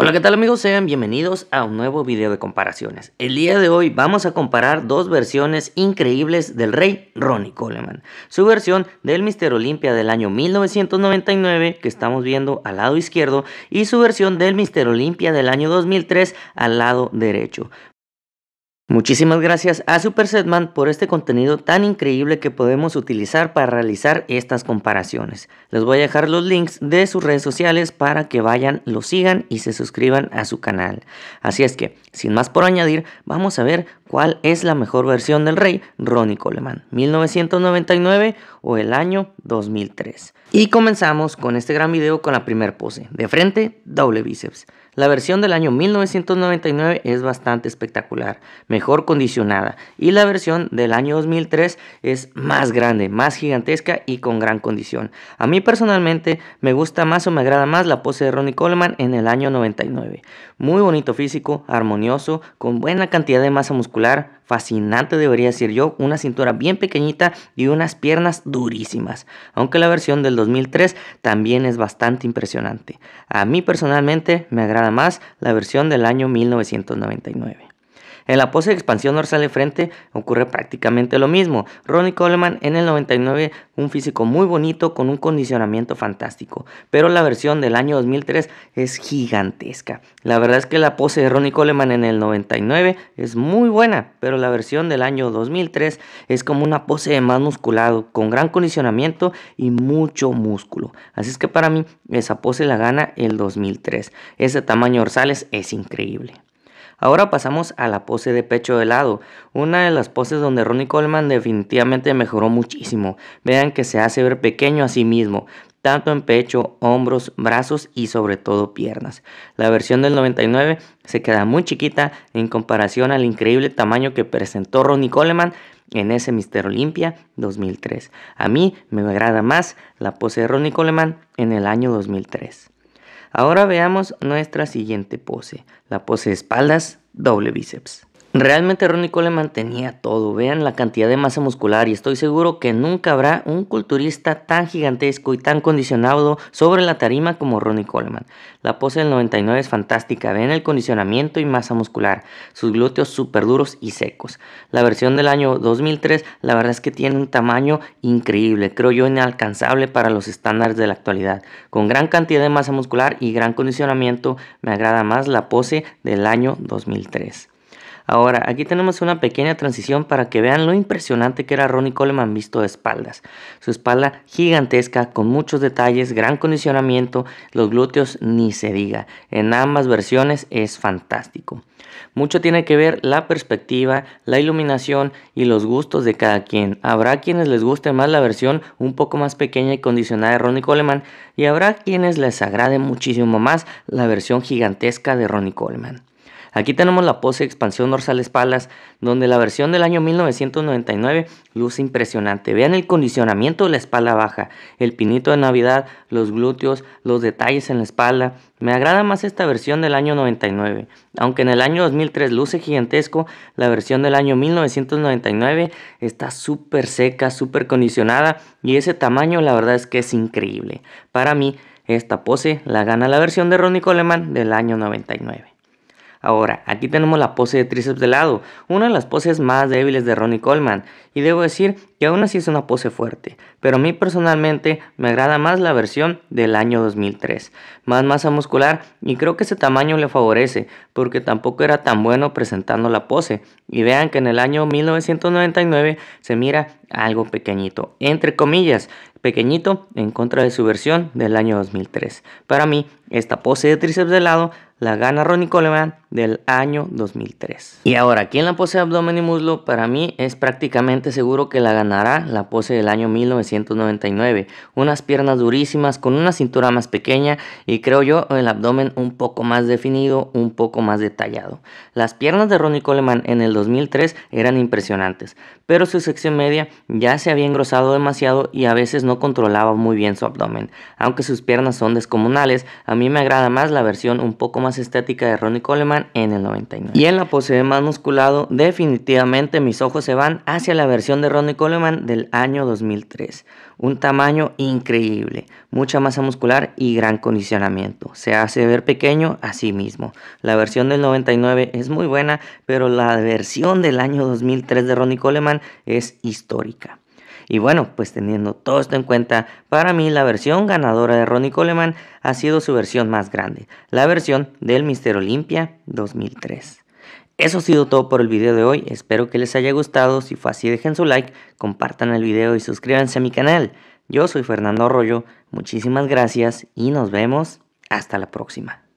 Hola, ¿qué tal amigos? Sean bienvenidos a un nuevo video de comparaciones. El día de hoy vamos a comparar dos versiones increíbles del rey Ronnie Coleman. Su versión del Mister Olimpia del año 1999 que estamos viendo al lado izquierdo y su versión del Mister Olympia del año 2003 al lado derecho. Muchísimas gracias a Super Setman por este contenido tan increíble que podemos utilizar para realizar estas comparaciones. Les voy a dejar los links de sus redes sociales para que vayan, lo sigan y se suscriban a su canal. Así es que, sin más por añadir, vamos a ver cuál es la mejor versión del rey Ronnie Coleman, 1999 o el año 2003. Y comenzamos con este gran video con la primer pose, de frente, doble bíceps. La versión del año 1999 es bastante espectacular, mejor condicionada y la versión del año 2003 es más grande, más gigantesca y con gran condición. A mí personalmente me gusta más o me agrada más la pose de Ronnie Coleman en el año 99. Muy bonito físico, armonioso, con buena cantidad de masa muscular, fascinante debería decir yo, una cintura bien pequeñita y unas piernas durísimas, aunque la versión del 2003 también es bastante impresionante. A mí personalmente me agrada más la versión del año 1999. En la pose de expansión dorsal de frente ocurre prácticamente lo mismo. Ronnie Coleman en el 99, un físico muy bonito con un condicionamiento fantástico, pero la versión del año 2003 es gigantesca. La verdad es que la pose de Ronnie Coleman en el 99 es muy buena, pero la versión del año 2003 es como una pose de más musculado, con gran condicionamiento y mucho músculo. Así es que para mí esa pose la gana el 2003. Ese tamaño dorsales es increíble. Ahora pasamos a la pose de pecho de lado, una de las poses donde Ronnie Coleman definitivamente mejoró muchísimo. Vean que se hace ver pequeño a sí mismo, tanto en pecho, hombros, brazos y sobre todo piernas. La versión del 99 se queda muy chiquita en comparación al increíble tamaño que presentó Ronnie Coleman en ese Mister Olimpia 2003. A mí me agrada más la pose de Ronnie Coleman en el año 2003. Ahora veamos nuestra siguiente pose, la pose de espaldas, doble bíceps. Realmente Ronnie Coleman tenía todo, vean la cantidad de masa muscular y estoy seguro que nunca habrá un culturista tan gigantesco y tan condicionado sobre la tarima como Ronnie Coleman. La pose del 99 es fantástica, vean el condicionamiento y masa muscular, sus glúteos súper duros y secos. La versión del año 2003 la verdad es que tiene un tamaño increíble, creo yo inalcanzable para los estándares de la actualidad. Con gran cantidad de masa muscular y gran condicionamiento me agrada más la pose del año 2003. Ahora, aquí tenemos una pequeña transición para que vean lo impresionante que era Ronnie Coleman visto de espaldas. Su espalda gigantesca, con muchos detalles, gran condicionamiento, los glúteos ni se diga. En ambas versiones es fantástico. Mucho tiene que ver la perspectiva, la iluminación y los gustos de cada quien. Habrá quienes les guste más la versión un poco más pequeña y condicionada de Ronnie Coleman y habrá quienes les agrade muchísimo más la versión gigantesca de Ronnie Coleman. Aquí tenemos la pose expansión dorsal espaldas, donde la versión del año 1999 luce impresionante. Vean el condicionamiento de la espalda baja, el pinito de Navidad, los glúteos, los detalles en la espalda. Me agrada más esta versión del año 99. Aunque en el año 2003 luce gigantesco, la versión del año 1999 está súper seca, súper condicionada y ese tamaño la verdad es que es increíble. Para mí, esta pose la gana la versión de Ronnie Coleman del año 99. Ahora, aquí tenemos la pose de tríceps de lado, una de las poses más débiles de Ronnie Coleman, y debo decir que aún así es una pose fuerte, pero a mí personalmente me agrada más la versión del año 2003, más masa muscular y creo que ese tamaño le favorece, porque tampoco era tan bueno presentando la pose, y vean que en el año 1999 se mira algo pequeñito, entre comillas, pequeñito en contra de su versión del año 2003. Para mí, esta pose de tríceps de lado la gana Ronnie Coleman del año 2003. Y ahora, aquí en la pose de abdomen y muslo, para mí es prácticamente seguro que la gana la pose del año 1999. Unas piernas durísimas, con una cintura más pequeña y creo yo el abdomen un poco más definido, un poco más detallado. Las piernas de Ronnie Coleman en el 2003 eran impresionantes, pero su sección media ya se había engrosado demasiado y a veces no controlaba muy bien su abdomen. Aunque sus piernas son descomunales, a mí me agrada más la versión un poco más estética de Ronnie Coleman en el 99. Y en la pose de más musculado, definitivamente mis ojos se van hacia la versión de Ronnie Coleman del año 2003. Un tamaño increíble, mucha masa muscular y gran condicionamiento. Se hace ver pequeño a sí mismo. La versión del 99 es muy buena, pero la versión del año 2003 de Ronnie Coleman es histórica. Y bueno, pues teniendo todo esto en cuenta, para mí la versión ganadora de Ronnie Coleman ha sido su versión más grande, la versión del Mr. Olympia 2003. Eso ha sido todo por el video de hoy, espero que les haya gustado, si fue así dejen su like, compartan el video y suscríbanse a mi canal. Yo soy Fernando Arroyo, muchísimas gracias y nos vemos hasta la próxima.